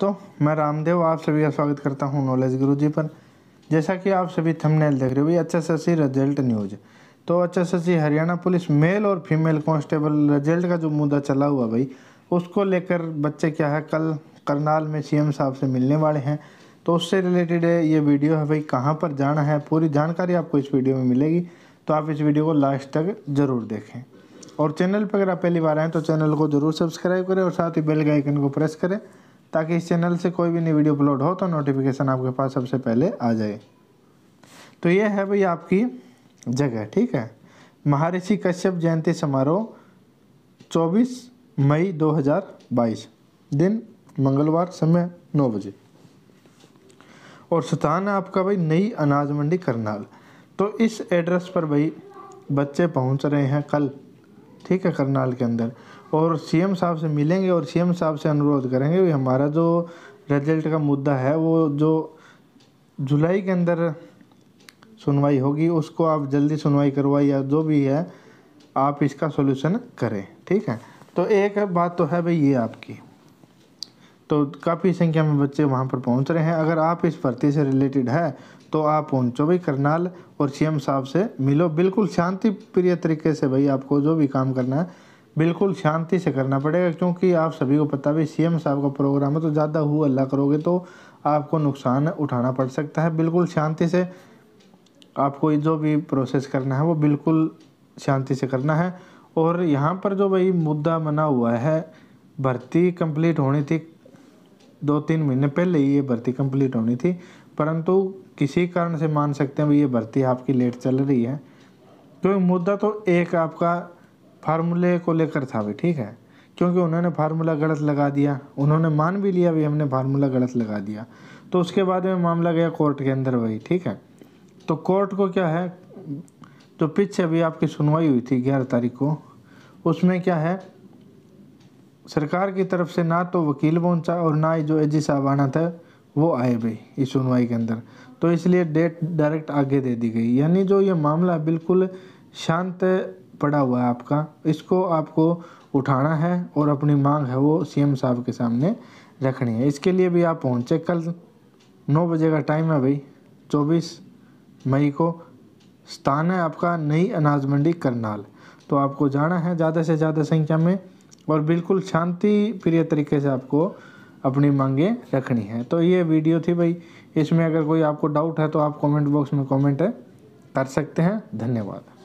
दोस्तों मैं रामदेव आप सभी का स्वागत करता हूं नॉलेज गुरु जी पर जैसा कि आप सभी थंबनेल देख रहे हो H S S C result news तो H S C Haryana police male और फीमेल कांस्टेबल रिजल्ट का जो मुद्दा चला हुआ भाई उसको लेकर बच्चे क्या है कल करनाल में सीएम साहब से मिलने वाले हैं तो उससे रिलेटेड ये वीडियो है भाई कहाँ पर जाना है पूरी जानकारी आपको इस वीडियो में मिलेगी तो आप इस वीडियो को लास्ट तक ज़रूर देखें और चैनल पर अगर आप पहली बार आएँ तो चैनल को ज़रूर सब्सक्राइब करें और साथ ही बेल के आइकन को प्रेस करें ताकि इस चैनल से कोई भी नई वीडियो अपलोड हो तो नोटिफिकेशन आपके पास सबसे पहले आ जाए तो ये है भाई आपकी जगह ठीक है महर्षि कश्यप जयंती समारोह 24 मई 2022 दिन मंगलवार समय नौ बजे और स्थान है आपका भाई नई अनाज मंडी करनाल तो इस एड्रेस पर भाई बच्चे पहुंच रहे हैं कल ठीक है करनाल के अंदर और सीएम साहब से मिलेंगे और सीएम साहब से अनुरोध करेंगे कि हमारा जो रिजल्ट का मुद्दा है वो जो जुलाई के अंदर सुनवाई होगी उसको आप जल्दी सुनवाई करवाई या जो भी है आप इसका सोल्यूशन करें ठीक है तो एक बात तो है भाई ये आपकी तो काफ़ी संख्या में बच्चे वहाँ पर पहुँच रहे हैं अगर आप इस भर्ती से रिलेटेड है तो आप पहुँचो भाई करनाल और सीएम साहब से मिलो बिल्कुल शांति प्रिय तरीके से भाई आपको जो भी काम करना है बिल्कुल शांति से करना पड़ेगा क्योंकि आप सभी को पता भी सीएम साहब का प्रोग्राम है तो ज़्यादा हुआ अल्लाह करोगे तो आपको नुकसान उठाना पड़ सकता है बिल्कुल शांति से आपको जो भी प्रोसेस करना है वो बिल्कुल शांति से करना है और यहाँ पर जो भाई मुद्दा बना हुआ है भर्ती कंप्लीट होनी थी दो तीन महीने पहले ही ये भर्ती कंप्लीट होनी थी परंतु किसी कारण से मान सकते हैं भाई ये भर्ती आपकी लेट चल रही है तो मुद्दा तो एक आपका फार्मूले को लेकर था भाई ठीक है क्योंकि उन्होंने फार्मूला गलत लगा दिया उन्होंने मान भी लिया भाई हमने फार्मूला गलत लगा दिया तो उसके बाद में मामला गया कोर्ट के अंदर वही ठीक है तो कोर्ट को क्या है जो तो पीछे अभी आपकी सुनवाई हुई थी ग्यारह तारीख को उसमें क्या है सरकार की तरफ से ना तो वकील पहुंचा और ना ही जो एजी साहब आना था वो आए भाई इस सुनवाई के अंदर तो इसलिए डेट डायरेक्ट आगे दे दी गई यानी जो ये मामला बिल्कुल शांत पड़ा हुआ है आपका इसको आपको उठाना है और अपनी मांग है वो सीएम साहब के सामने रखनी है इसके लिए भी आप पहुँचे कल नौ बजे का टाइम है भाई चौबीस मई को स्थान है आपका नई अनाज मंडी करनाल तो आपको जाना है ज़्यादा से ज़्यादा संख्या में और बिल्कुल शांति प्रिय तरीके से आपको अपनी मांगे रखनी है तो ये वीडियो थी भाई इसमें अगर कोई आपको डाउट है तो आप कमेंट बॉक्स में कमेंट कर सकते हैं धन्यवाद